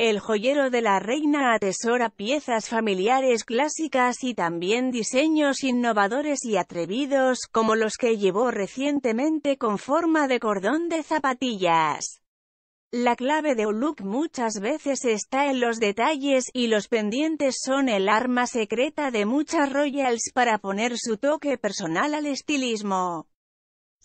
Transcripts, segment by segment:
El joyero de la reina atesora piezas familiares clásicas y también diseños innovadores y atrevidos, como los que llevó recientemente con forma de cordón de zapatillas. La clave de un look muchas veces está en los detalles, y los pendientes son el arma secreta de muchas royals para poner su toque personal al estilismo.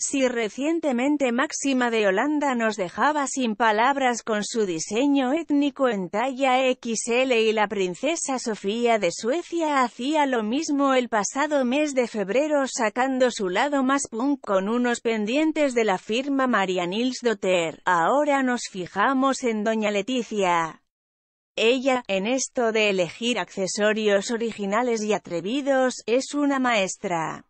Si recientemente Máxima de Holanda nos dejaba sin palabras con su diseño étnico en talla XL y la princesa Sofía de Suecia hacía lo mismo el pasado mes de febrero sacando su lado más punk con unos pendientes de la firma Marianils Nils ahora nos fijamos en Doña Leticia. Ella, en esto de elegir accesorios originales y atrevidos, es una maestra.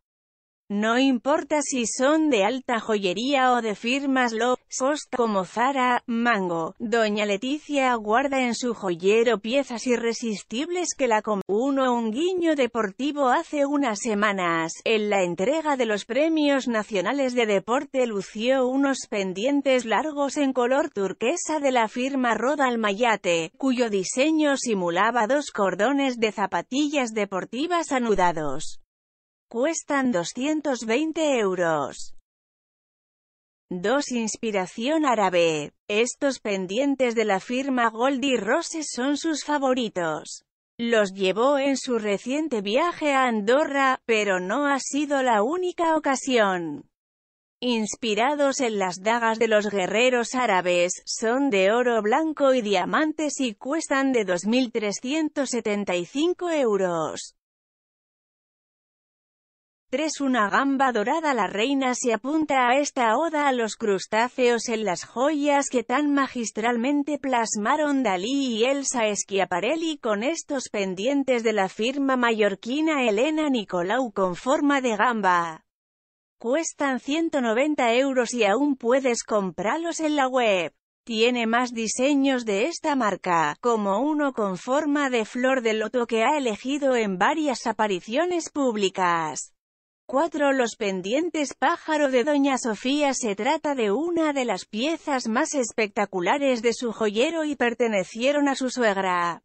No importa si son de alta joyería o de firmas low cost como Zara, Mango, Doña Leticia guarda en su joyero piezas irresistibles que la com uno un guiño deportivo hace unas semanas, en la entrega de los premios nacionales de deporte lució unos pendientes largos en color turquesa de la firma Rodal Mayate, cuyo diseño simulaba dos cordones de zapatillas deportivas anudados cuestan 220 euros. 2. Inspiración árabe. Estos pendientes de la firma Goldie Rose son sus favoritos. Los llevó en su reciente viaje a Andorra, pero no ha sido la única ocasión. Inspirados en las dagas de los guerreros árabes, son de oro blanco y diamantes y cuestan de 2.375 euros. Una gamba dorada La reina se apunta a esta oda a los crustáceos en las joyas que tan magistralmente plasmaron Dalí y Elsa Schiaparelli con estos pendientes de la firma mallorquina Elena Nicolau con forma de gamba. Cuestan 190 euros y aún puedes comprarlos en la web. Tiene más diseños de esta marca, como uno con forma de flor de loto que ha elegido en varias apariciones públicas. Los pendientes pájaro de Doña Sofía se trata de una de las piezas más espectaculares de su joyero y pertenecieron a su suegra.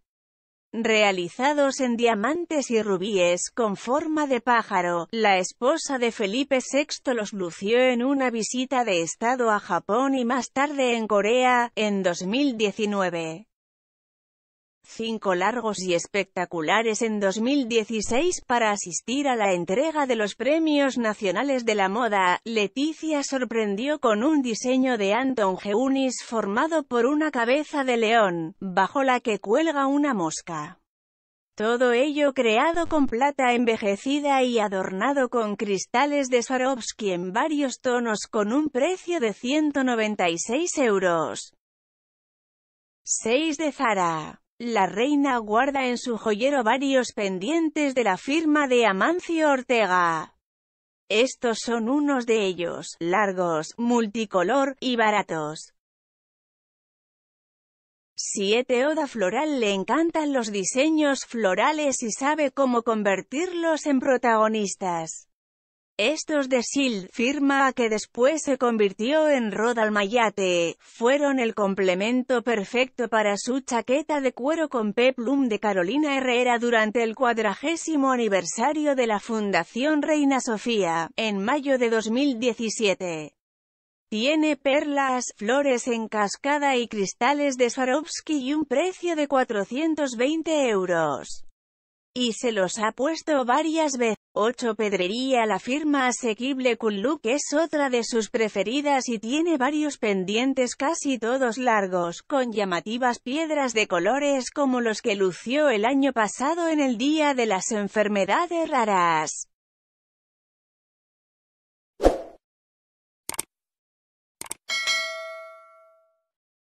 Realizados en diamantes y rubíes con forma de pájaro, la esposa de Felipe VI los lució en una visita de estado a Japón y más tarde en Corea, en 2019 largos y espectaculares en 2016 para asistir a la entrega de los Premios Nacionales de la Moda, Leticia sorprendió con un diseño de Anton Geunis formado por una cabeza de león, bajo la que cuelga una mosca. Todo ello creado con plata envejecida y adornado con cristales de Swarovski en varios tonos con un precio de 196 euros. 6 de Zara la reina guarda en su joyero varios pendientes de la firma de Amancio Ortega. Estos son unos de ellos, largos, multicolor, y baratos. Siete Oda Floral le encantan los diseños florales y sabe cómo convertirlos en protagonistas. Estos de SIL, firma que después se convirtió en Rod fueron el complemento perfecto para su chaqueta de cuero con peplum de Carolina Herrera durante el cuadragésimo aniversario de la Fundación Reina Sofía, en mayo de 2017. Tiene perlas, flores en cascada y cristales de Swarovski y un precio de 420 euros. Y se los ha puesto varias veces. Ocho Pedrería La firma asequible Kulluk es otra de sus preferidas y tiene varios pendientes casi todos largos, con llamativas piedras de colores como los que lució el año pasado en el Día de las Enfermedades Raras.